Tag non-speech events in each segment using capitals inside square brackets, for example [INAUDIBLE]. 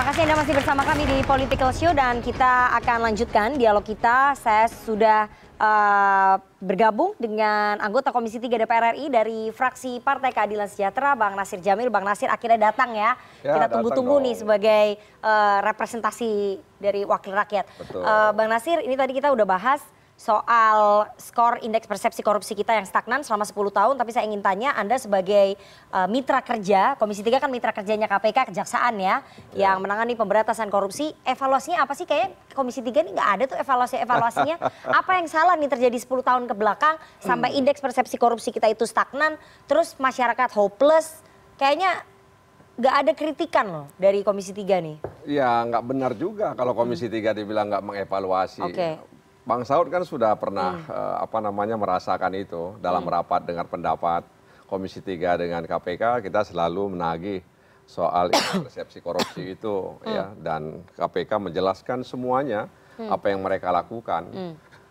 Terima kasih Anda masih bersama kami di Political Show dan kita akan lanjutkan dialog kita. Saya sudah uh, bergabung dengan anggota Komisi 3 DPR RI dari fraksi Partai Keadilan Sejahtera, Bang Nasir Jamil. Bang Nasir akhirnya datang ya. ya kita tunggu-tunggu nih sebagai uh, representasi dari wakil rakyat. Uh, Bang Nasir, ini tadi kita udah bahas soal skor indeks persepsi korupsi kita yang stagnan selama 10 tahun. Tapi saya ingin tanya Anda sebagai uh, mitra kerja, Komisi 3 kan mitra kerjanya KPK, Kejaksaan ya, ya. yang menangani pemberantasan korupsi. Evaluasinya apa sih? Kayaknya Komisi 3 ini nggak ada tuh evaluasi-evaluasinya. [LAUGHS] apa yang salah nih terjadi 10 tahun ke belakang sampai hmm. indeks persepsi korupsi kita itu stagnan, terus masyarakat hopeless. Kayaknya nggak ada kritikan loh dari Komisi 3 nih. Ya nggak benar juga kalau Komisi 3 hmm. dibilang nggak mengevaluasi. Okay bang saud kan sudah pernah hmm. eh, apa namanya merasakan itu dalam hmm. rapat dengar pendapat komisi tiga dengan kpk kita selalu menagih soal [COUGHS] persepsi korupsi itu ya hmm. dan kpk menjelaskan semuanya apa yang mereka lakukan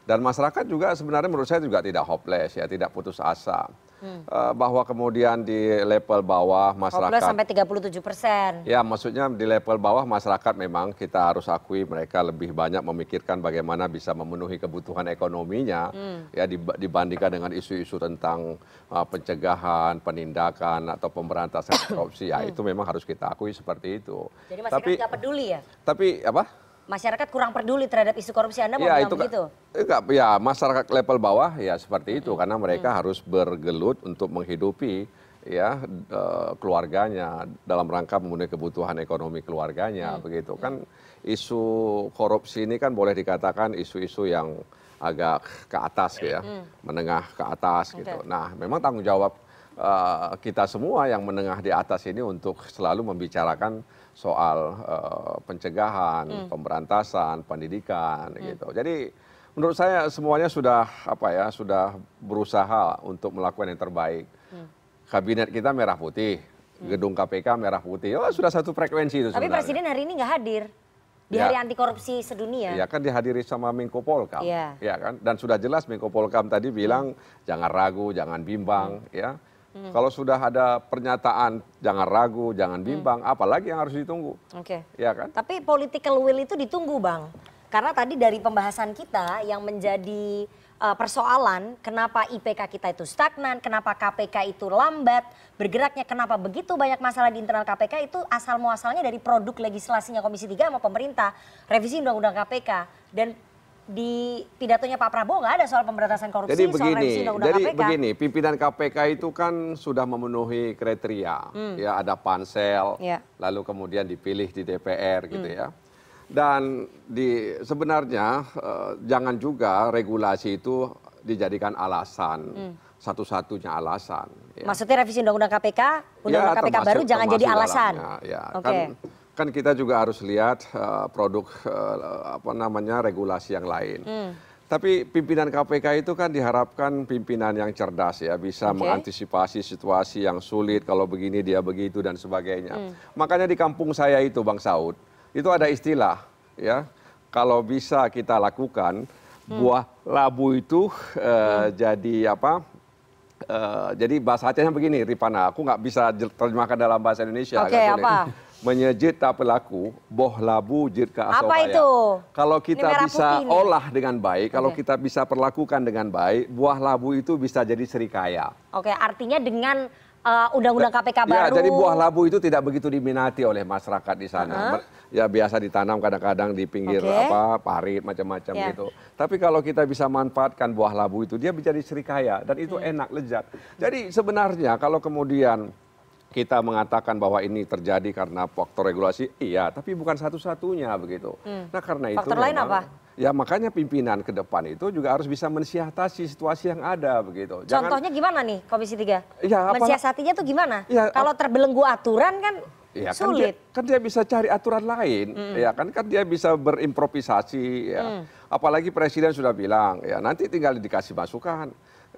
dan masyarakat juga sebenarnya menurut saya juga tidak hopeless ya tidak putus asa Hmm. Eh, bahwa kemudian di level bawah masyarakat sampai 37 persen. Ya, maksudnya di level bawah masyarakat memang kita harus akui mereka lebih banyak memikirkan bagaimana bisa memenuhi kebutuhan ekonominya hmm. ya dibandingkan dengan isu-isu tentang uh, pencegahan, penindakan atau pemberantasan korupsi. Ya, hmm. itu memang harus kita akui seperti itu. Jadi masyarakat tidak peduli ya? Tapi apa? masyarakat kurang peduli terhadap isu korupsi Anda mau ya, itu, begitu? Ya, masyarakat level bawah ya seperti itu karena hmm. mereka hmm. harus bergelut untuk menghidupi ya e, keluarganya dalam rangka memenuhi kebutuhan ekonomi keluarganya hmm. begitu ya. kan isu korupsi ini kan boleh dikatakan isu-isu yang agak ke atas ya hmm. menengah ke atas okay. gitu. Nah, memang tanggung jawab uh, kita semua yang menengah di atas ini untuk selalu membicarakan soal eh, pencegahan hmm. pemberantasan pendidikan hmm. gitu jadi menurut saya semuanya sudah apa ya sudah berusaha untuk melakukan yang terbaik hmm. kabinet kita merah putih gedung KPK merah putih oh sudah satu frekuensi itu tapi presiden hari ini nggak hadir di ya. hari anti korupsi sedunia. ya kan dihadiri sama Menko Polkam. Iya ya kan dan sudah jelas Menko Polkam tadi bilang hmm. jangan ragu, jangan bimbang hmm. ya. Hmm. Kalau sudah ada pernyataan jangan ragu, jangan hmm. bimbang, hmm. apalagi yang harus ditunggu. Oke. Okay. Ya kan? Tapi political will itu ditunggu, Bang. Karena tadi dari pembahasan kita yang menjadi uh, persoalan kenapa IPK kita itu stagnan, kenapa KPK itu lambat bergeraknya, kenapa begitu banyak masalah di internal KPK itu asal muasalnya dari produk legislasinya Komisi 3 sama pemerintah, revisi Undang-Undang KPK dan di pidatonya Pak Prabowo nggak ada soal pemberantasan korupsi, jadi begini, soal revisi undang-undang jadi begini, pimpinan KPK itu kan sudah memenuhi kriteria, hmm. ya ada pansel, ya. lalu kemudian dipilih di DPR gitu hmm. ya. Dan di sebenarnya eh, jangan juga regulasi itu dijadikan alasan. Hmm satu-satunya alasan. Ya. Maksudnya revisi undang-undang KPK, ya, undang-undang ya, KPK termasuk, baru jangan jadi alasan. Dalamnya, ya, okay. kan kan kita juga harus lihat uh, produk uh, apa namanya regulasi yang lain. Hmm. Tapi pimpinan KPK itu kan diharapkan pimpinan yang cerdas ya, bisa okay. mengantisipasi situasi yang sulit kalau begini dia begitu dan sebagainya. Hmm. Makanya di kampung saya itu Bang Saud, itu ada istilah ya, kalau bisa kita lakukan hmm. buah labu itu uh, hmm. jadi apa? Uh, jadi bahasa Acehnya begini, Ripana, aku nggak bisa terjemahkan dalam bahasa Indonesia. Oke, okay, apa? [LAUGHS] menyejit tak pelaku, boh labu jid ke Apa itu? Kalau kita bisa olah dengan baik, kalau kita bisa perlakukan dengan baik, buah labu itu bisa jadi serikaya. Oke, okay, artinya dengan eh, undang-undang uh, eh, KPK ya, baru. jadi buah labu itu tidak begitu diminati oleh masyarakat di sana. Uh -huh. Ya biasa ditanam kadang-kadang di pinggir okay. apa parit macam-macam yeah. gitu. Tapi kalau kita bisa manfaatkan buah labu itu dia menjadi serikaya dan itu hmm. enak lezat. Jadi sebenarnya kalau kemudian kita mengatakan bahwa ini terjadi karena faktor regulasi iya tapi bukan satu satunya begitu hmm. nah karena itu faktor lain apa? ya makanya pimpinan ke depan itu juga harus bisa mensiasati situasi yang ada begitu contohnya gimana nih komisi tiga ya, mensiasatinya tuh gimana ya, kalau terbelenggu aturan kan Ya, kan Sulit. Kan dia, kan dia bisa cari aturan lain, mm. ya kan kan dia bisa berimprovisasi, ya. Mm. apalagi presiden sudah bilang ya nanti tinggal dikasih masukan.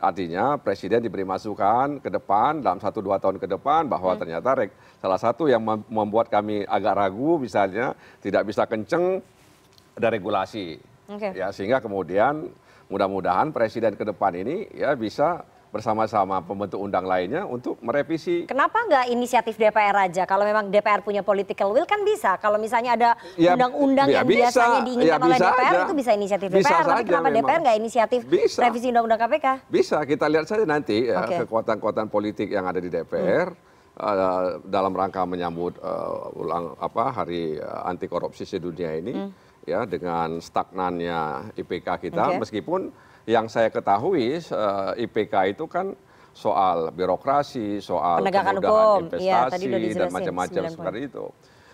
Artinya presiden diberi masukan ke depan dalam satu dua tahun ke depan bahwa hmm. ternyata rek, salah satu yang membuat kami agak ragu misalnya tidak bisa kenceng ada regulasi. Okay. Ya sehingga kemudian mudah-mudahan presiden ke depan ini ya bisa bersama-sama pembentuk undang lainnya untuk merevisi. Kenapa nggak inisiatif DPR aja? Kalau memang DPR punya political will kan bisa. Kalau misalnya ada ya, undang-undang ya, yang bisa, biasanya diinginkan ya, oleh DPR aja. itu bisa inisiatif bisa DPR. Tapi kenapa memang. DPR nggak inisiatif bisa. revisi undang-undang KPK? Bisa, kita lihat saja nanti ya, okay. kekuatan-kekuatan politik yang ada di DPR. Hmm. Uh, dalam rangka menyambut uh, ulang apa hari uh, anti korupsi sedunia ini hmm. ya dengan stagnannya IPK kita okay. meskipun yang saya ketahui eh, ipk itu kan soal birokrasi soal kemudahan iya, investasi dan macam macam seperti itu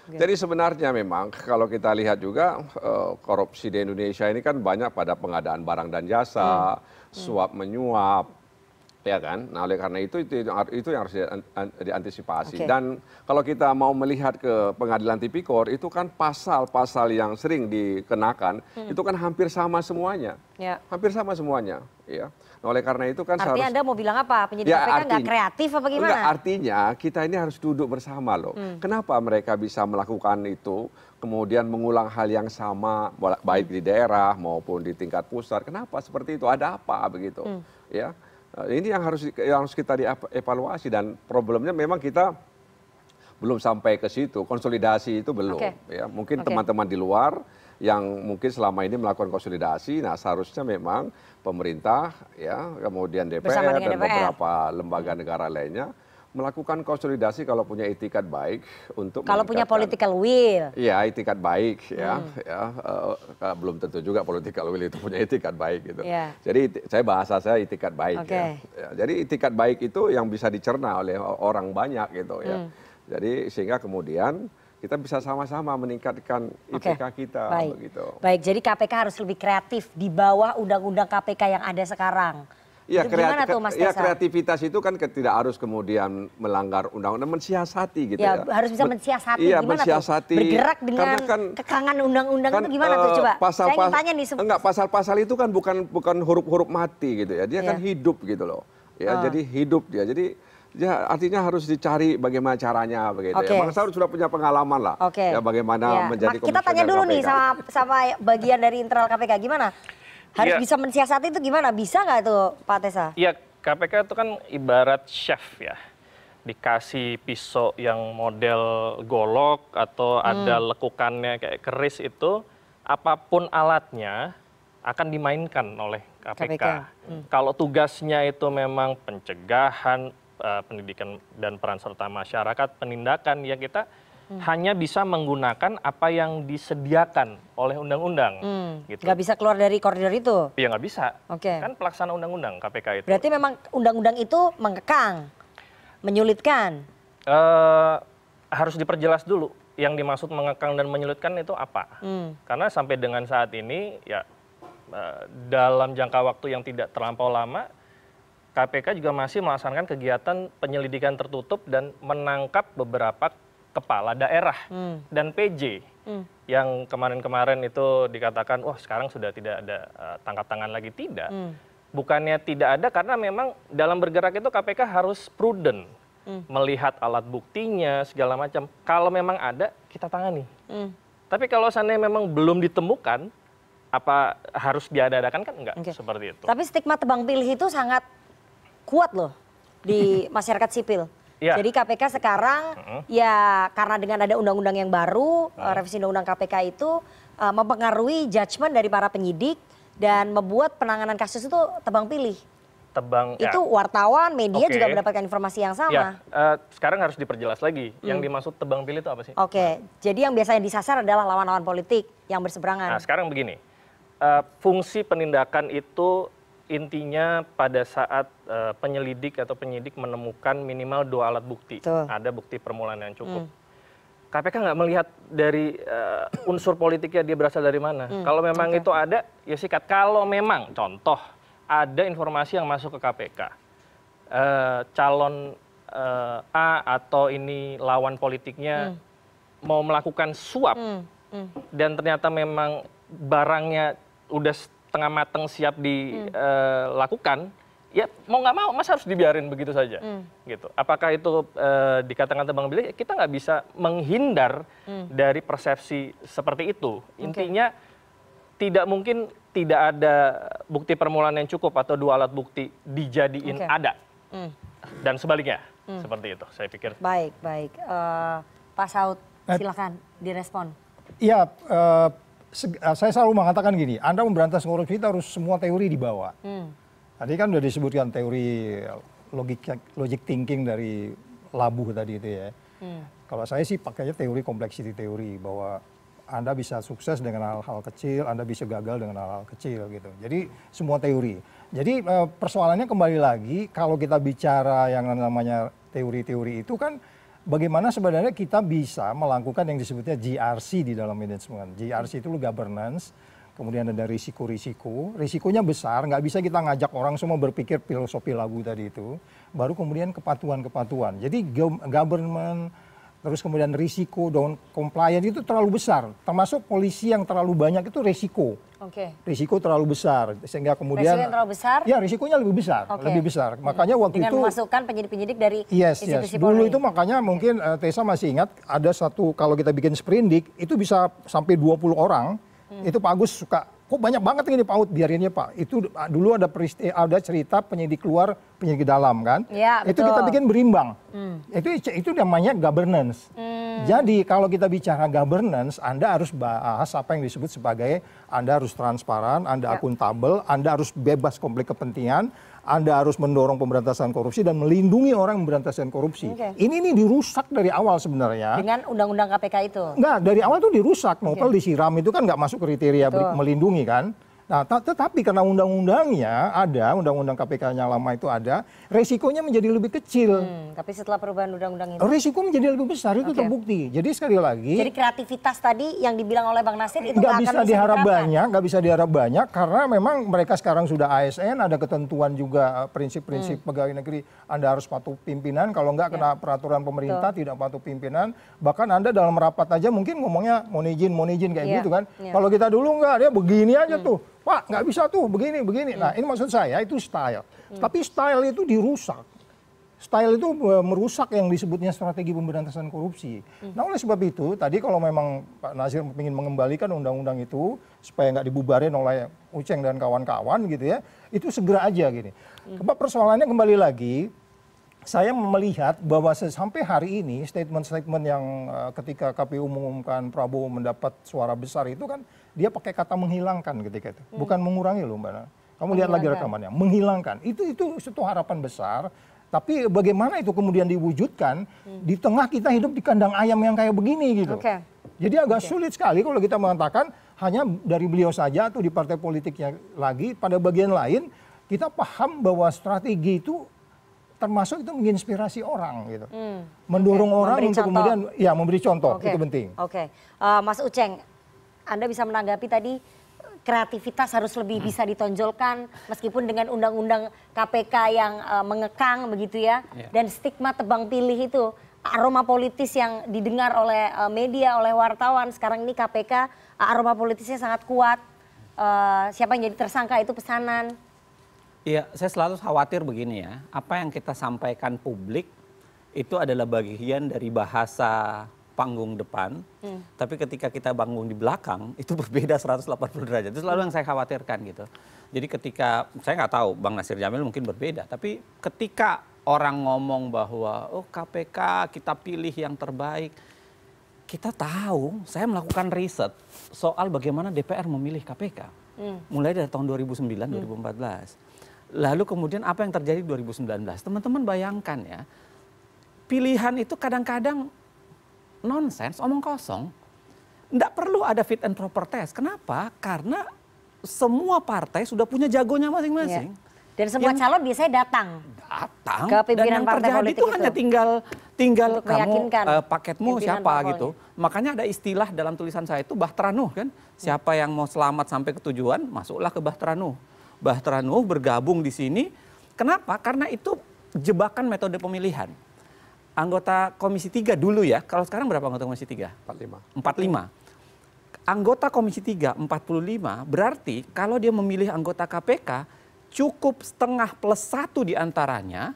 jadi sebenarnya memang kalau kita lihat juga eh, korupsi di indonesia ini kan banyak pada pengadaan barang dan jasa hmm. suap menyuap ya kan nah oleh karena itu itu, itu yang harus diantisipasi okay. dan kalau kita mau melihat ke pengadilan tipikor itu kan pasal-pasal yang sering dikenakan hmm. itu kan hampir sama semuanya ya. hampir sama semuanya ya Nah, oleh karena itu kan artinya Anda mau bilang apa? Penyidik ya, nggak kreatif apa gimana? Enggak, artinya kita ini harus duduk bersama loh. Hmm. Kenapa mereka bisa melakukan itu? Kemudian mengulang hal yang sama baik di daerah maupun di tingkat pusat. Kenapa seperti itu? Ada apa begitu? Hmm. Ya. Nah, ini yang harus yang harus kita dievaluasi dan problemnya memang kita belum sampai ke situ konsolidasi itu belum ya mungkin teman-teman di luar yang mungkin selama ini melakukan konsolidasi nah seharusnya memang pemerintah ya kemudian DPR dan beberapa lembaga negara lainnya melakukan konsolidasi kalau punya etikat baik untuk kalau punya political will ya etikat baik ya hmm. ya uh, belum tentu juga political will itu punya etikat baik gitu yeah. jadi saya bahasa saya etikat baik okay. ya. ya jadi etikat baik itu yang bisa dicerna oleh orang banyak gitu ya hmm. jadi sehingga kemudian kita bisa sama-sama meningkatkan IPK okay. kita baik. begitu baik jadi KPK harus lebih kreatif di bawah undang-undang KPK yang ada sekarang Ya, kreati tuh, Mas ya kreativitas itu kan tidak harus kemudian melanggar undang-undang, mensiasati gitu ya. ya. Harus bisa mensiasati. Iya, gimana mensiasati. Tuh? Bergerak dengan Karena kan, kekangan undang-undang kan, itu gimana uh, tuh eh, coba? Pasal, Saya ingin tanya nih. Enggak, pasal-pasal itu kan bukan bukan huruf-huruf mati gitu ya. Dia ya. kan iya. hidup gitu loh. Ya, oh. jadi hidup dia. Jadi ya artinya harus dicari bagaimana caranya begitu okay. ya. Bang harus sudah punya pengalaman lah okay. ya bagaimana ya. menjadi Kita tanya dulu KPK. nih sama gitu. sama bagian dari internal KPK gimana? harus ya. bisa mensiasati itu gimana? Bisa nggak tuh Pak Tesa? Iya, KPK itu kan ibarat chef ya. Dikasih pisau yang model golok atau hmm. ada lekukannya kayak keris itu, apapun alatnya akan dimainkan oleh KPK. KPK. Hmm. Kalau tugasnya itu memang pencegahan, eh, pendidikan dan peran serta masyarakat, penindakan ya kita hmm. hanya bisa menggunakan apa yang disediakan oleh undang-undang. Hmm. Gitu. Gak bisa keluar dari koridor itu? Iya nggak bisa. Oke. Okay. Kan pelaksana undang-undang KPK itu. Berarti memang undang-undang itu mengekang, menyulitkan. Uh, harus diperjelas dulu yang dimaksud mengekang dan menyulitkan itu apa? Hmm. Karena sampai dengan saat ini ya eh, dalam jangka waktu yang tidak terlampau lama KPK juga masih melaksanakan kegiatan penyelidikan tertutup dan menangkap beberapa kepala daerah hmm. dan pj hmm. yang kemarin-kemarin itu dikatakan wah sekarang sudah tidak ada eh, tangkap tangan lagi tidak hmm. bukannya tidak ada karena memang dalam bergerak itu KPK harus prudent melihat alat buktinya segala macam kalau memang ada kita tangani tapi kalau seandainya memang belum ditemukan apa harus diadakan kan enggak okay. seperti itu tapi stigma tebang pilih itu sangat kuat loh di masyarakat sipil Iya. Jadi KPK sekarang uh-huh. ya karena dengan ada undang-undang yang baru, uh-huh. revisi undang-undang KPK itu uh, mempengaruhi judgement dari para penyidik dan membuat penanganan kasus itu tebang pilih. Tebang. Ya. Itu ya. wartawan, media okay. juga mendapatkan informasi yang sama. Ya, uh, sekarang harus diperjelas lagi. Hmm. Yang dimaksud tebang pilih itu apa sih? Oke, okay. Nah. jadi yang biasanya disasar adalah lawan-lawan politik yang berseberangan. Nah, sekarang begini. Uh, fungsi penindakan itu intinya pada saat uh, penyelidik atau penyidik menemukan minimal dua alat bukti, Tuh. ada bukti permulaan yang cukup. Hmm. KPK nggak melihat dari uh, unsur politiknya dia berasal dari mana. Hmm. Kalau memang okay. itu ada, ya sikat. Kalau memang, contoh, ada informasi yang masuk ke KPK, uh, eh, calon uh, A atau ini lawan politiknya hmm. mau melakukan suap, hmm. Hmm. dan ternyata memang barangnya udah tengah mateng siap dilakukan hmm. eh, ya mau nggak mau mas harus dibiarin begitu saja hmm. gitu apakah itu e, dikatakan tebang pilih kita nggak bisa menghindar hmm. dari persepsi seperti itu intinya okay. tidak mungkin tidak ada bukti permulaan yang cukup atau dua alat bukti dijadiin okay. ada hmm. dan sebaliknya hmm. seperti itu saya pikir baik baik uh, pak Saud nah, silakan direspon Iya, uh, Eh, saya selalu mengatakan gini, Anda memberantas korupsi itu harus semua teori dibawa. Hmm. Tadi kan sudah disebutkan teori eh, logik logic thinking dari Labuh tadi itu ya. Hmm. Kalau saya sih pakainya teori complexity teori bahwa Anda bisa sukses dengan hal-hal kecil, Anda bisa gagal dengan hal-hal kecil gitu. Jadi semua teori. Jadi eh, persoalannya kembali lagi kalau kita bicara yang namanya teori-teori itu kan bagaimana sebenarnya kita bisa melakukan yang disebutnya GRC di dalam manajemen. GRC itu governance, kemudian ada risiko-risiko. Risikonya besar, nggak bisa kita ngajak orang semua berpikir filosofi lagu tadi itu. Baru kemudian kepatuhan kepatuan Jadi government, terus kemudian risiko down compliance itu terlalu besar. Termasuk polisi yang terlalu banyak itu risiko. Okay. Risiko terlalu besar sehingga kemudian Risiko yang terlalu besar? Ya, risikonya lebih besar, okay. lebih besar. Hmm. Makanya waktu Dengan itu memasukkan penyidik-penyidik dari yes, institusi yes. Dulu itu makanya mungkin uh, eh, Tesa masih ingat ada satu kalau kita bikin sprindik itu bisa sampai 20 orang. Hmm. Itu Pak Agus suka kok banyak banget ini Pak Ut biarinnya Pak. Itu ah, dulu ada ada cerita penyidik luar, penyidik dalam kan. Ya, itu betul. kita bikin berimbang. Hmm. Itu itu namanya governance. Hmm. Jadi kalau kita bicara governance, Anda harus bahas apa yang disebut sebagai Anda harus transparan, Anda ya. akuntabel, Anda harus bebas konflik kepentingan, anda harus mendorong pemberantasan korupsi dan melindungi orang pemberantasan korupsi. Okay. Ini ini dirusak dari awal sebenarnya. Dengan undang-undang KPK itu? Enggak, dari awal itu dirusak. Novel okay. disiram itu kan nggak masuk kriteria Betul. melindungi kan. Nah, tetapi karena undang-undangnya ada, undang-undang KPK-nya lama itu ada, resikonya menjadi lebih kecil. Hmm, tapi setelah perubahan undang-undang itu? Resiko menjadi lebih besar, itu okay. terbukti. Jadi sekali lagi... Jadi kreativitas tadi yang dibilang oleh Bang Nasir itu nggak bisa, bisa diharap diterapkan. banyak, nggak bisa diharap banyak, karena memang mereka sekarang sudah ASN, ada ketentuan juga eh, prinsip-prinsip hmm. pegawai negeri, Anda harus patuh pimpinan, kalau nggak ya. kena ya. peraturan pemerintah, Tuh. tidak patuh pimpinan, bahkan Anda dalam rapat aja mungkin ngomongnya mau izin, mau izin kayak ya. gitu kan. Ya. Kalau kita dulu nggak, dia begini aja hmm. tuh Pak, nggak bisa tuh begini, begini. Nah, hmm. ini maksud saya itu style. Hmm. Tapi style itu dirusak. Style itu e, merusak yang disebutnya strategi pemberantasan korupsi. Hmm. Nah, oleh sebab itu, tadi kalau memang Pak Nasir ingin mengembalikan undang-undang itu supaya nggak dibubarin oleh Uceng dan kawan-kawan gitu ya, itu segera aja gini. Hmm. Persoalannya kembali lagi, saya melihat bahwa sampai hari ini statement-statement yang eh, ketika KPU mengumumkan Prabowo mendapat suara besar itu kan dia pakai kata menghilangkan ketika itu, hmm. bukan mengurangi loh mbak. Kamu lihat lagi rekamannya, menghilangkan. Itu itu satu harapan besar. Tapi bagaimana itu kemudian diwujudkan hmm. di tengah kita hidup di kandang ayam yang kayak begini gitu. Okay. Jadi agak okay. sulit sekali kalau kita mengatakan hanya dari beliau saja atau di partai politiknya lagi. Pada bagian lain kita paham bahwa strategi itu termasuk itu menginspirasi orang gitu. Hmm. Mendorong okay. orang memberi untuk contoh. kemudian ya memberi contoh okay. itu penting. Oke. Okay. Uh, eh, Mas Uceng, Anda bisa menanggapi tadi kreativitas harus lebih hmm. bisa ditonjolkan meskipun dengan undang-undang KPK yang uh, mengekang begitu ya yeah. dan stigma tebang pilih itu aroma politis yang didengar oleh uh, media oleh wartawan sekarang ini KPK aroma politisnya sangat kuat uh, siapa yang jadi tersangka itu pesanan Iya, saya selalu khawatir begini ya. Apa yang kita sampaikan publik itu adalah bagian dari bahasa panggung depan, hmm. tapi ketika kita bangun di belakang [LAUGHS] itu berbeda 180 derajat. Itu selalu yang saya khawatirkan gitu. Jadi ketika saya nggak tahu Bang Nasir Jamil mungkin berbeda, tapi ketika orang ngomong bahwa oh KPK kita pilih yang terbaik, kita tahu saya melakukan riset soal bagaimana DPR memilih KPK. Hmm. Mulai dari tahun 2009 hmm. 2014 Lalu kemudian apa yang terjadi 2019? Teman-teman bayangkan ya, pilihan itu kadang-kadang nonsens, omong kosong. Tidak perlu ada fit and proper test. Kenapa? Karena semua partai sudah punya jagonya masing-masing. Iya. Dan semua yang calon biasanya datang. Datang. Ke pimpinan dan partai politik itu, hanya tinggal tinggal kamu uh, paketmu siapa parpolnya. gitu. Makanya ada istilah dalam tulisan saya itu Bahtranuh kan. Hmm. Siapa yang mau selamat sampai ke tujuan masuklah ke Bahtranuh. Nuh bergabung di sini. Kenapa? Karena itu jebakan metode pemilihan. Anggota Komisi 3 dulu ya, kalau sekarang berapa anggota Komisi 3? 45. 45. Anggota Komisi 3 45 berarti kalau dia memilih anggota KPK cukup setengah plus satu di antaranya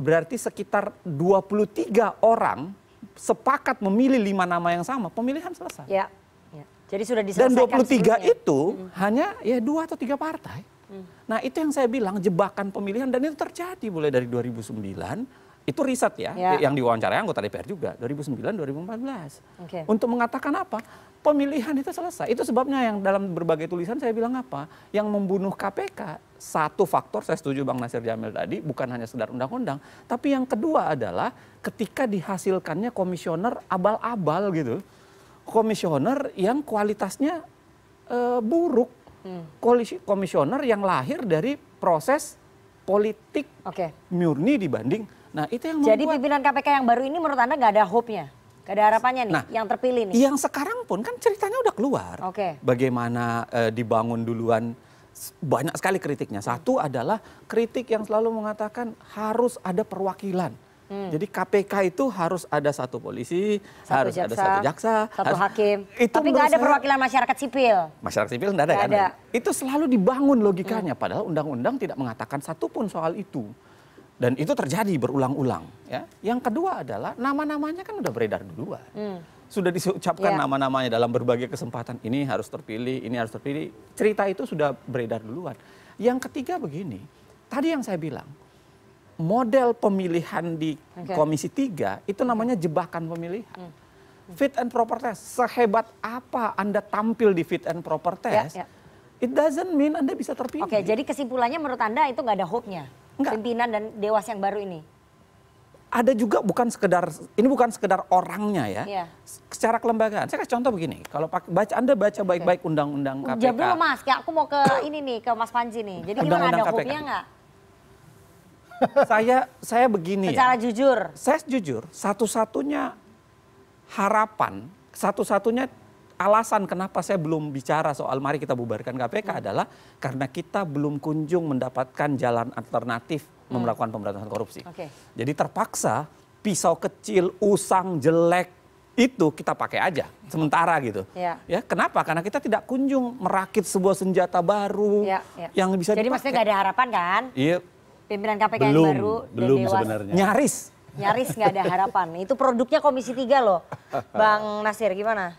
berarti sekitar 23 orang sepakat memilih lima nama yang sama, pemilihan selesai. Ya. ya. Jadi sudah diselesaikan. Dan 23 sebelumnya. itu hmm. hanya ya dua atau tiga partai. Hmm. Nah itu yang saya bilang jebakan pemilihan dan itu terjadi mulai dari 2009 itu riset ya, ya. yang diwawancara anggota DPR juga 2009 2014 okay. untuk mengatakan apa pemilihan itu selesai itu sebabnya yang dalam berbagai tulisan saya bilang apa yang membunuh KPK satu faktor saya setuju Bang Nasir Jamil tadi bukan hanya sekedar undang-undang tapi yang kedua adalah ketika dihasilkannya komisioner abal-abal gitu komisioner yang kualitasnya e, buruk hmm. komisioner yang lahir dari proses politik okay. murni dibanding. Nah itu yang membuat. pimpinan KPK yang baru ini menurut anda nggak ada hope-nya? Gak ada harapannya nih, nah, yang terpilih nih. Yang sekarang pun kan ceritanya udah keluar. Okay. Bagaimana e, dibangun duluan banyak sekali kritiknya. Satu adalah kritik yang selalu mengatakan harus ada perwakilan Hmm. Jadi KPK itu harus ada satu polisi, satu harus jaksa, ada satu jaksa, satu harus, hakim. Itu Tapi nggak ada perwakilan masyarakat sipil. Masyarakat sipil nggak ada kan? Ada. Itu selalu dibangun logikanya, hmm. padahal undang-undang tidak mengatakan satupun soal itu. Dan itu terjadi berulang-ulang. Ya. Yang kedua adalah nama-namanya kan udah beredar duluan. Hmm. Sudah diucapkan yeah. nama-namanya dalam berbagai kesempatan. Ini harus terpilih, ini harus terpilih. Cerita itu sudah beredar duluan. Yang ketiga begini, tadi yang saya bilang, model pemilihan di okay. Komisi 3 itu namanya jebakan pemilihan. Hmm. Fit and proper test. Sehebat apa Anda tampil di fit and proper ya, test, yeah, yeah. it doesn't mean Anda bisa terpilih. Oke, okay, jadi kesimpulannya menurut Anda itu nggak ada hope-nya? Pimpinan dan Dewas yang baru ini? ada juga bukan sekedar ini bukan sekedar orangnya ya. Yeah. Secara kelembagaan. Saya kasih contoh begini, kalau baca Anda baca baik-baik undang-undang KPK. Ya dulu Mas, ya aku mau ke ini nih ke Mas Panji nih. Jadi undang -undang gimana ada hope-nya nggak? saya saya begini ya. Secara ya. jujur. Saya jujur, satu-satunya harapan, satu-satunya alasan kenapa saya belum bicara soal mari kita bubarkan KPK hmm. adalah karena kita belum kunjung mendapatkan jalan alternatif hmm. melakukan pemberantasan korupsi. Okay. Jadi terpaksa pisau kecil, usang jelek itu kita pakai aja sementara gitu. Ya. ya, kenapa? Karena kita tidak kunjung merakit sebuah senjata baru ya, ya. yang bisa Jadi dipakai. maksudnya gak ada harapan kan? Iya, Pimpinan KPK belum, yang baru belum dan Dewas. sebenarnya. Nyaris. Nyaris nggak ada harapan. [LAUGHS] Itu produknya Komisi 3 loh. Bang Nasir gimana?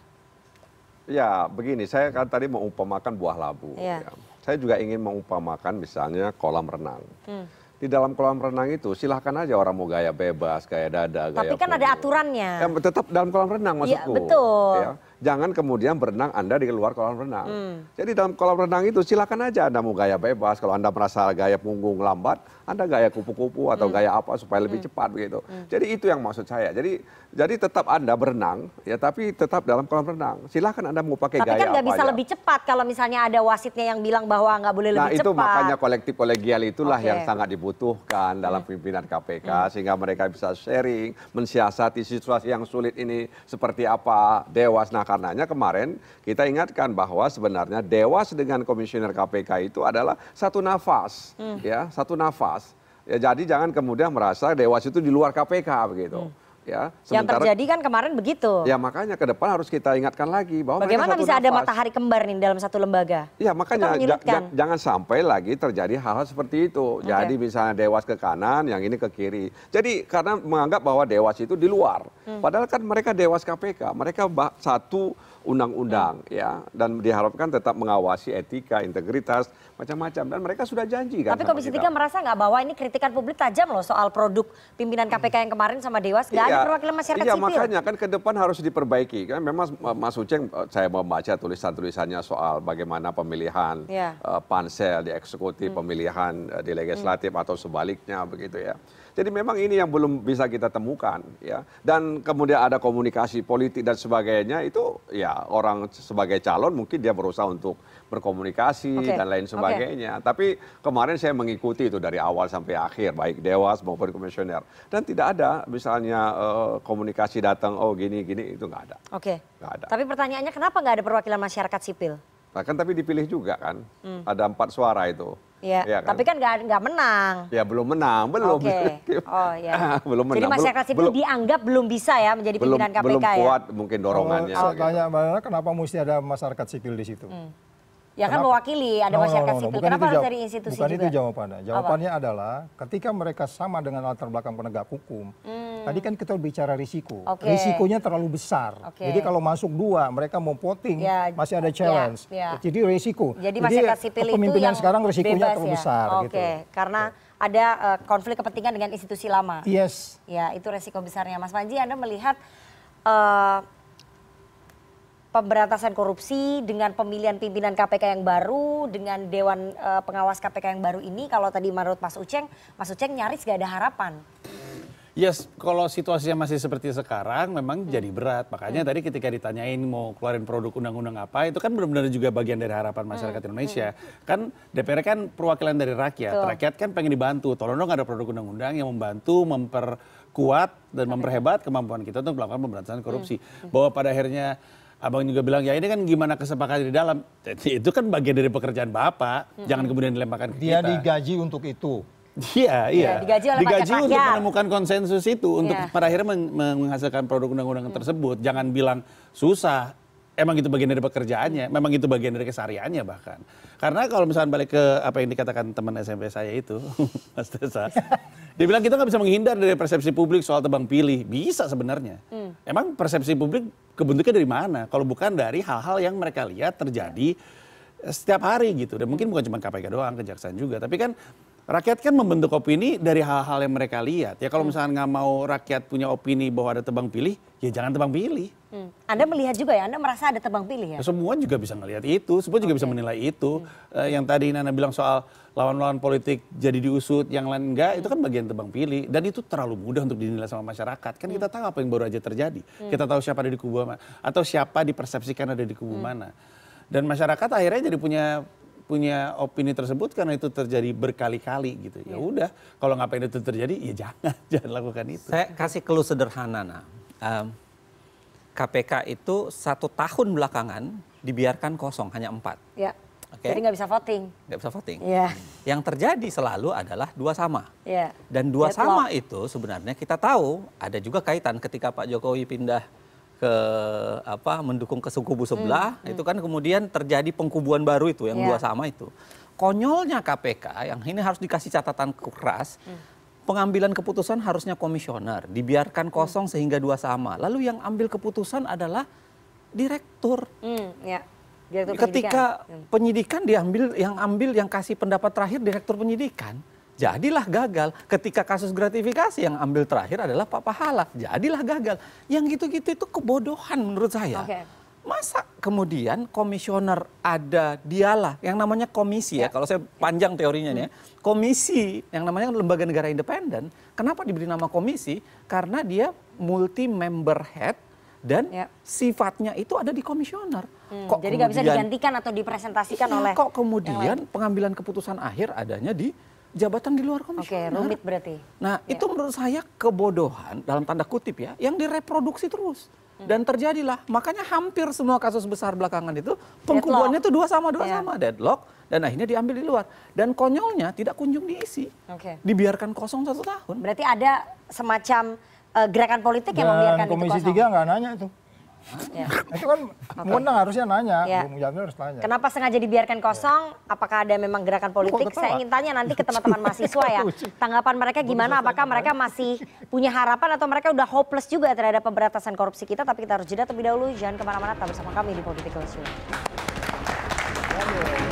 Ya begini, saya kan tadi mengumpamakan buah labu. Ya. Ya. Saya juga ingin mengumpamakan misalnya kolam renang. Hmm. Di dalam kolam renang itu silahkan aja orang mau gaya bebas, gaya dada, Tapi gaya kan ada aturannya. Ya, tetap dalam kolam renang iya, maksudku. Ya, betul. Ya jangan kemudian berenang anda di luar kolam renang hmm. jadi dalam kolam renang itu silakan aja anda mau gaya bebas kalau anda merasa gaya punggung lambat anda gaya kupu kupu atau hmm. gaya apa supaya lebih hmm. cepat begitu jadi itu yang maksud saya jadi jadi tetap anda berenang ya tapi tetap dalam kolam renang silakan anda mau pakai tapi gaya kan nggak bisa aja. Ya? lebih cepat kalau misalnya ada wasitnya yang bilang bahwa nggak boleh nah, lebih cepat nah itu makanya kolektif kolegial itulah okay. yang sangat dibutuhkan dalam pimpinan KPK sehingga mereka bisa sharing mensiasati situasi yang sulit ini seperti apa dewas nah karenanya kemarin kita ingatkan bahwa sebenarnya dewas dengan komisioner KPK itu adalah satu nafas, hmm. ya satu nafas. Ya, jadi jangan kemudian merasa dewas itu di luar KPK begitu. Hmm ya yang terjadi kan kemarin begitu ya makanya ke depan harus kita ingatkan lagi bahwa bagaimana bisa nafas. ada matahari kembar nih dalam satu lembaga ya makanya jangan sampai lagi terjadi hal-hal seperti itu okay. jadi misalnya dewas ke kanan yang ini ke kiri jadi karena menganggap bahwa dewas itu di luar hmm. padahal kan mereka dewas KPK mereka satu undang-undang hmm. ya dan diharapkan tetap mengawasi etika, integritas, macam-macam dan mereka sudah janji kan. Tapi Komisi tiga merasa nggak bahwa ini kritikan publik tajam loh soal produk pimpinan KPK yang kemarin sama Dewas nggak iya, Iya. perwakilan masyarakat iya, sipil. Iya makanya kan ke depan harus diperbaiki. Kan memang Mas Uceng eh, saya membaca tulisan-tulisannya soal bagaimana pemilihan ya. uh, pansel di eksekutif, hmm. pemilihan uh, di legislatif hmm. atau sebaliknya begitu ya. Jadi memang ini yang belum bisa kita temukan ya. Dan kemudian ada komunikasi politik dan sebagainya itu ya orang sebagai calon mungkin dia berusaha untuk berkomunikasi okay. dan lain sebagainya. Okay. Tapi kemarin saya mengikuti itu dari awal sampai akhir baik dewas maupun komisioner dan tidak ada misalnya uh, komunikasi datang oh gini gini itu nggak ada. Oke. Okay. ada. Tapi pertanyaannya kenapa nggak ada perwakilan masyarakat sipil? Nah, kan tapi dipilih juga kan. Hmm. Ada empat suara itu. Ya, ya kan? Tapi kan nggak menang. Ya belum menang, belum. Oke. Okay. Oh ya. [LAUGHS] belum menang. Jadi masyarakat sipil belum, dianggap belum bisa ya menjadi belum, pimpinan KPK belum ya. Belum kuat mungkin dorongannya. Oh, saya gitu. tanya Mbak Nana, kenapa mesti ada masyarakat sipil di situ? Hmm. Ya kan mewakili ada no, masyarakat no, no, no. sipil. Bukan Kenapa harus dari institusi bukan juga? itu jawabannya. Jawabannya Apa? adalah ketika mereka sama dengan latar belakang penegak hukum. Hmm. Tadi kan kita bicara risiko. Okay. Risikonya terlalu besar. Okay. Jadi kalau masuk dua, mereka mau voting, ya, masih ada ya, challenge. Ya, ya. Jadi risiko. Jadi masyarakat Jadi, sipil itu yang sekarang risikonya terlalu ya? besar gitu. Oke, okay. gitu. karena okay. Ya. ada uh, konflik kepentingan dengan institusi lama. Yes. Ya, itu risiko besarnya. Mas Panji, Anda melihat uh, pemberantasan korupsi dengan pemilihan pimpinan KPK yang baru dengan dewan uh, pengawas KPK yang baru ini kalau tadi menurut Mas Uceng, Mas Uceng nyaris gak ada harapan. Yes, kalau situasinya masih seperti sekarang memang hmm. jadi berat. Makanya hmm. tadi ketika ditanyain mau keluarin produk undang-undang apa, itu kan benar-benar juga bagian dari harapan masyarakat hmm. Indonesia. Hmm. Kan DPR kan perwakilan dari rakyat. Tuh. Rakyat kan pengen dibantu. Tolong dong ada produk undang-undang yang membantu memperkuat dan memperhebat kemampuan kita untuk melakukan pemberantasan korupsi. Hmm. hmm. Bahwa pada akhirnya Abang juga bilang ya ini kan gimana kesepakatan di dalam. Itu kan bagian dari pekerjaan Bapak. Mm -hmm. Jangan kemudian dilemparkan ke kita. Dia digaji untuk itu. Iya, iya. Ya, digaji oleh digaji untuk menemukan konsensus itu untuk ya. pada akhirnya menghasilkan produk undang-undang tersebut. Jangan bilang susah, emang itu bagian dari pekerjaannya, memang itu bagian dari kesariannya bahkan. Karena kalau misalnya balik ke apa yang dikatakan teman SMP saya itu, [LAUGHS] Mas Tessa, [LAUGHS] dia bilang kita nggak bisa menghindar dari persepsi publik soal tebang pilih. Bisa sebenarnya. Hmm. Emang persepsi publik kebentuknya dari mana? Kalau bukan dari hal-hal yang mereka lihat terjadi eh, setiap hari gitu. Dan mungkin bukan cuma KPK doang, kejaksaan juga. Tapi kan rakyat kan membentuk opini dari hal-hal yang mereka lihat. Ya kalau hmm. misalnya nggak mau rakyat punya opini bahwa ada tebang pilih, ya jangan tebang pilih. Hmm. Anda melihat juga ya, Anda merasa ada tebang pilih ya? Semua juga bisa melihat itu, semua juga okay. bisa menilai itu. Hmm. Uh, yang tadi Nana bilang soal lawan-lawan politik jadi diusut, yang lain enggak, hmm. itu kan hmm. bagian tebang pilih. Dan itu terlalu mudah untuk dinilai sama masyarakat. Kan hmm. kita tahu apa yang baru aja terjadi. Hmm. Kita tahu siapa ada di kubu mana, atau siapa dipersepsikan ada di kubu hmm. mana. Dan masyarakat akhirnya jadi punya punya opini tersebut karena itu terjadi berkali-kali gitu. Ya iya. udah, kalau ngapain itu terjadi, ya jangan, [LAUGHS] jangan lakukan itu. Saya kasih clue sederhana, nah um, KPK itu satu tahun belakangan dibiarkan kosong hanya empat. Ya. Okay. Jadi nggak bisa voting. Nggak bisa voting. Ya. Yang terjadi selalu adalah dua sama. Ya. Dan dua Dead sama itu sebenarnya kita tahu ada juga kaitan ketika Pak Jokowi pindah ke apa mendukung ke kubu sebelah hmm, hmm. itu kan kemudian terjadi pengkubuan baru itu yang yeah. dua sama itu. Konyolnya KPK yang ini harus dikasih catatan keras. Hmm pengambilan keputusan harusnya komisioner, dibiarkan kosong sehingga dua sama. Lalu yang ambil keputusan adalah direktur. Hmm, ya. Direktur Ketika penyidikan. Hmm. penyidikan diambil, yang ambil yang kasih pendapat terakhir direktur penyidikan, jadilah gagal. Ketika kasus gratifikasi yang ambil terakhir adalah Pak Pahala, jadilah gagal. Yang gitu-gitu itu kebodohan menurut saya. Okay. Masa kemudian komisioner ada dialah yang namanya komisi ya, ya kalau saya panjang teorinya ya. hmm. ya. Komisi yang namanya lembaga negara independen, kenapa diberi nama komisi? Karena dia multi member head dan ya. sifatnya itu ada di komisioner. Hmm, kok jadi nggak bisa digantikan atau dipresentasikan iya, oleh kok kemudian pengambilan keputusan akhir adanya di jabatan di luar komisi Oke, rumit berarti. Nah, ya. itu menurut saya kebodohan dalam tanda kutip ya, yang direproduksi terus. Hmm. Dan terjadilah, makanya hampir semua kasus besar belakangan itu pengkubuannya itu dua sama dua yeah. sama deadlock dan akhirnya diambil di luar. Dan konyolnya tidak kunjung diisi, okay. dibiarkan kosong satu tahun. Berarti ada semacam uh, gerakan politik yang membiarkan Komisi itu kosong. Komisi tiga nggak nanya itu. Ya. Itu kan okay. harusnya nanya, ya. Bung Jamil harus tanya. Kenapa sengaja dibiarkan kosong? Ya. Apakah ada memang gerakan politik? Saya ingin tanya nanti ke teman-teman [LAUGHS] mahasiswa ya. Tanggapan mereka gimana? Apakah mereka masih punya harapan atau mereka udah hopeless juga terhadap pemberantasan korupsi kita? Tapi kita harus jeda terlebih dahulu. Jangan kemana-mana, tetap bersama kami di Political Show.